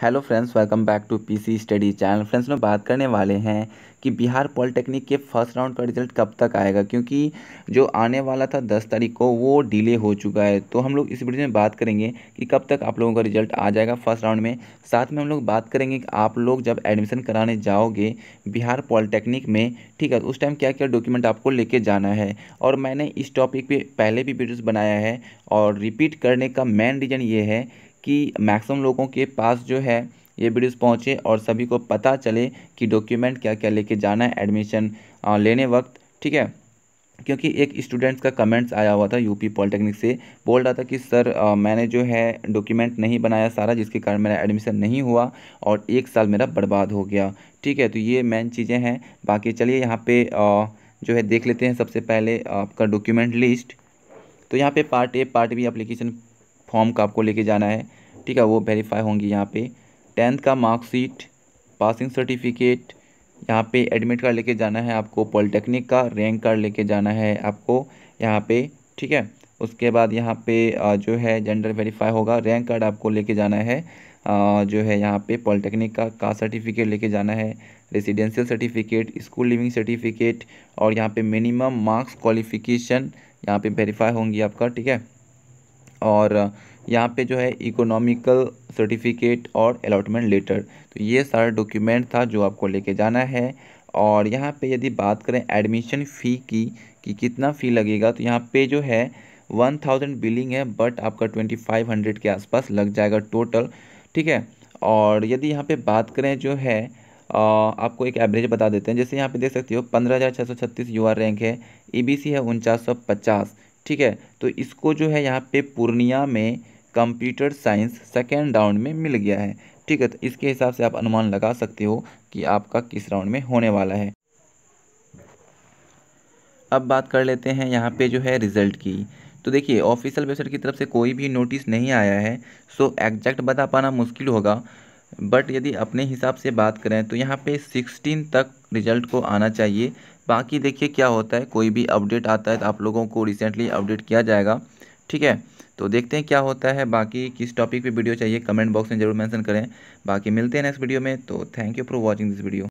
hello friends welcome back to PC study channel friends में बात करने वाले हैं कि बिहार पॉलिटेक्निक के फर्स्ट राउंड का रिजल्ट कब तक आएगा क्योंकि जो आने वाला था दस तारीख को वो डिले हो चुका है तो हम लोग इस वीडियो में बात करेंगे कि कब तक आप लोगों का रिजल्ट आ जाएगा फर्स्ट राउंड में साथ में हम लोग बात करेंगे कि आप लोग जब एडमिशन कराने जाओगे बिहार पॉलिटेक्निक में ठीक है तो उस टाइम क्या क्या डॉक्यूमेंट आपको लेके जाना है और मैंने इस टॉपिक पर पहले भी वीडियोज़ बनाया है और रिपीट करने का मेन रीज़न ये है कि मैक्सिमम लोगों के पास जो है ये वीडियोस पहुँचे और सभी को पता चले कि डॉक्यूमेंट क्या क्या लेके जाना है एडमिशन लेने वक्त ठीक है क्योंकि एक स्टूडेंट्स का कमेंट्स आया हुआ था यूपी पॉलिटेक्निक से बोल रहा था कि सर आ, मैंने जो है डॉक्यूमेंट नहीं बनाया सारा जिसके कारण मेरा एडमिशन नहीं हुआ और एक साल मेरा बर्बाद हो गया ठीक है तो ये मेन चीज़ें हैं बाकी चलिए यहाँ पे आ, जो है देख लेते हैं सबसे पहले आपका डॉक्यूमेंट लिस्ट तो यहाँ पे part A part B application form का आपको लेके जाना है ठीक है वो वेरीफाई होंगी यहाँ पे टेंथ का मार्कशीट पासिंग सर्टिफिकेट यहाँ पे एडमिट कार्ड लेके जाना है आपको पॉलिटेक्निक का रैंक कार्ड लेके जाना है आपको यहाँ पे ठीक है उसके बाद यहाँ पे जो है जेंडर वेरीफाई होगा रैंक कार्ड आपको लेके जाना है जो है यहाँ पे पॉलिटेक्निक का कास्ट सर्टिफिकेट लेके जाना है residential certificate school leaving certificate और यहाँ पे मिनिमम मार्क्स क्वालिफिकेशन यहाँ पे वेरीफाई होंगी आपका ठीक है और यहाँ पे जो है इकोनॉमिकल सर्टिफिकेट और अलाटमेंट लेटर तो ये सारा डॉक्यूमेंट था जो आपको लेके जाना है और यहाँ पे यदि बात करें एडमिशन फ़ी की कि कितना फ़ी लगेगा तो यहाँ पे जो है वन थाउजेंड बिलिंग है बट आपका ट्वेंटी फाइव हंड्रेड के आसपास लग जाएगा टोटल ठीक है और यदि यहाँ पे बात करें जो है आ, आपको एक एवरेज बता देते हैं जैसे यहाँ पे देख सकते हो पंद्रह हज़ार छः सौ छत्तीस रैंक है ई है उनचास सौ पचास ठीक है तो इसको जो है यहाँ पे पूर्णिया में कंप्यूटर साइंस सेकेंड राउंड में मिल गया है ठीक है तो इसके हिसाब से आप अनुमान लगा सकते हो कि आपका किस राउंड में होने वाला है अब बात कर लेते हैं यहाँ पे जो है रिज़ल्ट की तो देखिए ऑफिशियल वेबसाइट की तरफ से कोई भी नोटिस नहीं आया है सो एग्जैक्ट बता पाना मुश्किल होगा बट यदि अपने हिसाब से बात करें तो यहाँ पे सिक्सटीन तक रिज़ल्ट को आना चाहिए बाकी देखिए क्या होता है कोई भी अपडेट आता है तो आप लोगों को रिसेंटली अपडेट किया जाएगा ठीक है तो देखते हैं क्या होता है बाकी किस टॉपिक पे वीडियो चाहिए कमेंट बॉक्स में जरूर मेंशन करें बाकी मिलते हैं नेक्स्ट वीडियो में तो thank you for watching this video